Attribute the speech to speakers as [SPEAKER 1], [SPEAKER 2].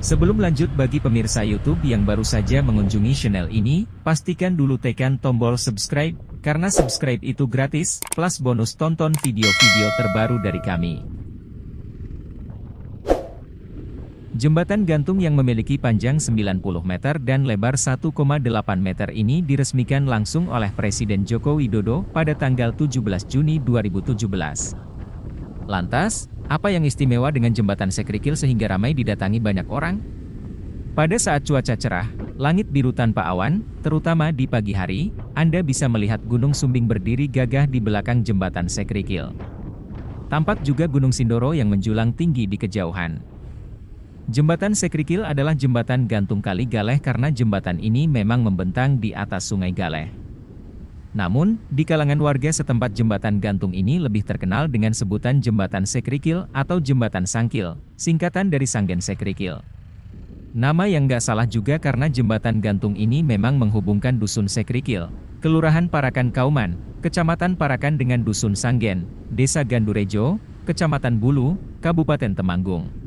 [SPEAKER 1] Sebelum lanjut bagi pemirsa YouTube yang baru saja mengunjungi channel ini, pastikan dulu tekan tombol subscribe, karena subscribe itu gratis, plus bonus tonton video-video terbaru dari kami. Jembatan gantung yang memiliki panjang 90 meter dan lebar 1,8 meter ini diresmikan langsung oleh Presiden Joko Widodo pada tanggal 17 Juni 2017. Lantas, apa yang istimewa dengan jembatan Sekrikil sehingga ramai didatangi banyak orang? Pada saat cuaca cerah, langit biru tanpa awan, terutama di pagi hari, Anda bisa melihat Gunung Sumbing berdiri gagah di belakang jembatan Sekrikil. Tampak juga Gunung Sindoro yang menjulang tinggi di kejauhan. Jembatan Sekrikil adalah jembatan gantung Kali Galeh karena jembatan ini memang membentang di atas Sungai Galeh. Namun, di kalangan warga setempat jembatan gantung ini lebih terkenal dengan sebutan jembatan Sekrikil atau jembatan Sangkil, singkatan dari Sanggen Sekrikil. Nama yang gak salah juga karena jembatan gantung ini memang menghubungkan Dusun Sekrikil, Kelurahan Parakan Kauman, Kecamatan Parakan dengan Dusun Sanggen, Desa Gandurejo, Kecamatan Bulu, Kabupaten Temanggung.